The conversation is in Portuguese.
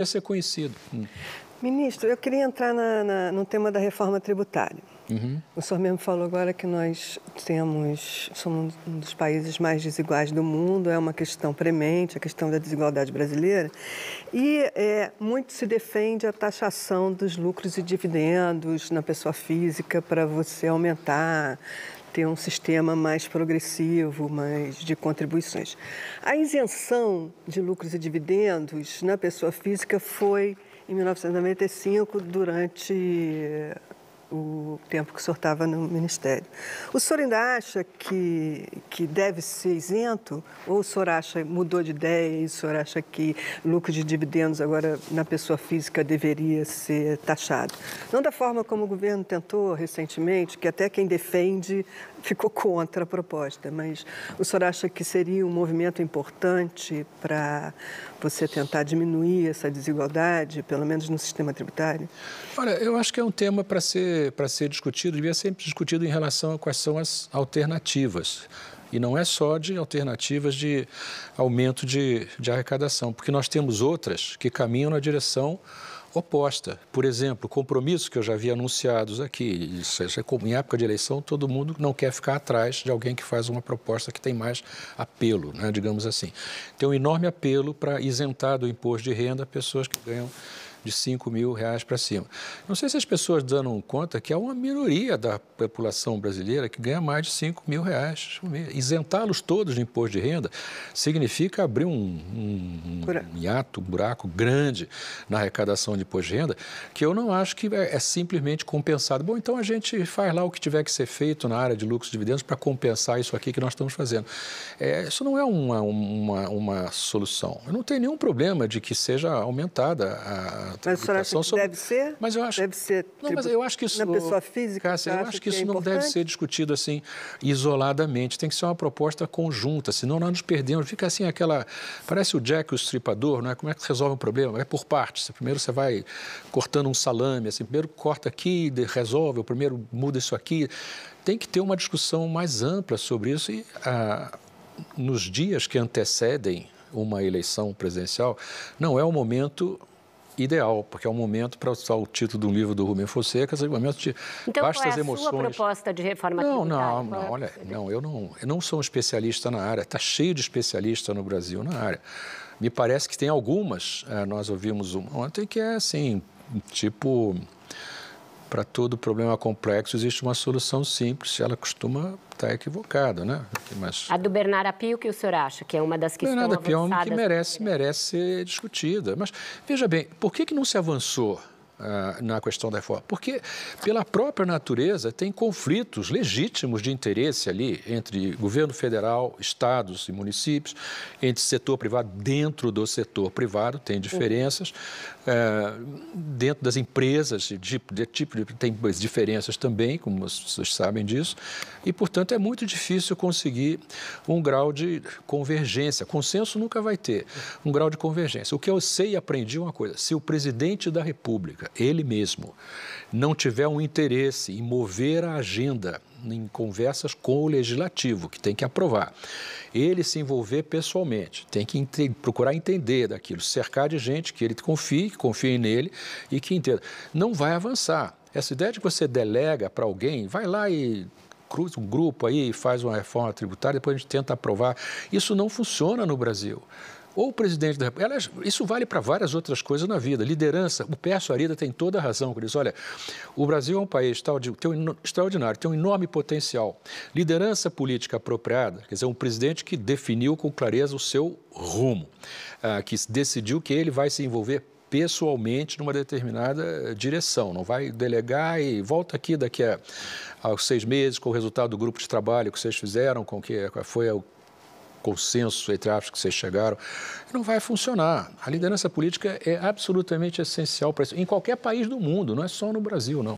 a ser conhecido. Hum. Ministro, eu queria entrar na, na, no tema da reforma tributária. Uhum. O senhor mesmo falou agora que nós temos, somos um dos países mais desiguais do mundo, é uma questão premente, a questão da desigualdade brasileira. E é, muito se defende a taxação dos lucros e dividendos na pessoa física para você aumentar ter um sistema mais progressivo, mais de contribuições. A isenção de lucros e dividendos na pessoa física foi em 1995 durante tempo que o senhor estava no Ministério. O senhor ainda acha que, que deve ser isento? Ou o senhor acha, mudou de ideia, e o senhor acha que lucro de dividendos agora na pessoa física deveria ser taxado? Não da forma como o governo tentou recentemente, que até quem defende ficou contra a proposta, mas o senhor acha que seria um movimento importante para você tentar diminuir essa desigualdade, pelo menos no sistema tributário? Olha, eu acho que é um tema para ser, ser ser discutido devia ser discutido em relação a quais são as alternativas. E não é só de alternativas de aumento de, de arrecadação, porque nós temos outras que caminham na direção oposta. Por exemplo, compromissos que eu já havia anunciados aqui, isso é em época de eleição, todo mundo não quer ficar atrás de alguém que faz uma proposta que tem mais apelo, né, digamos assim. Tem um enorme apelo para isentar do imposto de renda pessoas que ganham de 5 mil reais para cima. Não sei se as pessoas dão conta que há é uma minoria da população brasileira que ganha mais de 5 mil reais. Isentá-los todos do imposto de renda significa abrir um, um um hiato, um buraco grande na arrecadação de imposto de renda, que eu não acho que é, é simplesmente compensado. Bom, então a gente faz lá o que tiver que ser feito na área de lucros e dividendos para compensar isso aqui que nós estamos fazendo. É, isso não é uma, uma, uma solução. Eu não tenho nenhum problema de que seja aumentada a mas tributação. Mas deve ser? Mas eu acho, deve ser não, mas eu acho que isso, na pessoa física? Cássia, eu acho que, que é isso é não deve ser discutido assim isoladamente. Tem que ser uma proposta conjunta, senão nós nos perdemos. Fica assim aquela... Parece o Jack e os não é? Né? Como é que você resolve um problema? É por partes. primeiro você vai cortando um salame, assim, primeiro corta aqui, resolve, primeiro muda isso aqui. Tem que ter uma discussão mais ampla sobre isso e ah, nos dias que antecedem uma eleição presidencial, não é o momento ideal, porque é o momento, para usar o título do livro do Rubem Fonseca, é o momento de então, baixas qual é a emoções. sua proposta de reforma não, Não, é não, olha, não, eu não, eu não sou um especialista na área, está cheio de especialistas no Brasil na área. Me parece que tem algumas, é, nós ouvimos uma ontem, que é assim, tipo, para todo problema complexo existe uma solução simples, ela costuma estar tá equivocada, né? Mas... A do Bernardo Pio, que o senhor acha que é uma das que Bernardo estão Bernardo Pio é uma que merece, merece ser discutida. Mas, veja bem, por que, que não se avançou ah, na questão da reforma? Porque, pela própria natureza, tem conflitos legítimos de interesse ali entre governo federal, estados e municípios, entre setor privado, dentro do setor privado, tem diferenças, uhum. ah, dentro das empresas, de, de tipo de, tem diferenças também, como vocês sabem disso, e, portanto, é muito difícil conseguir um grau de convergência. Consenso nunca vai ter um grau de convergência. O que eu sei e aprendi é uma coisa: se o presidente da República ele mesmo, não tiver um interesse em mover a agenda em conversas com o legislativo, que tem que aprovar, ele se envolver pessoalmente, tem que procurar entender daquilo, cercar de gente que ele confie, que confie nele e que entenda. Não vai avançar. Essa ideia de que você delega para alguém, vai lá e cruza um grupo aí, faz uma reforma tributária, depois a gente tenta aprovar. Isso não funciona no Brasil ou o presidente da República. Isso vale para várias outras coisas na vida. Liderança, o Perso Arida tem toda a razão com isso. Olha, o Brasil é um país um, extraordinário, tem um enorme potencial. Liderança política apropriada, quer dizer, um presidente que definiu com clareza o seu rumo, ah, que decidiu que ele vai se envolver pessoalmente numa determinada eh, direção, não vai delegar e volta aqui daqui a, a seis meses com o resultado do grupo de trabalho que vocês fizeram, com que eh, foi o consenso, entre aspas, que vocês chegaram, não vai funcionar. A liderança política é absolutamente essencial para isso, em qualquer país do mundo, não é só no Brasil, não.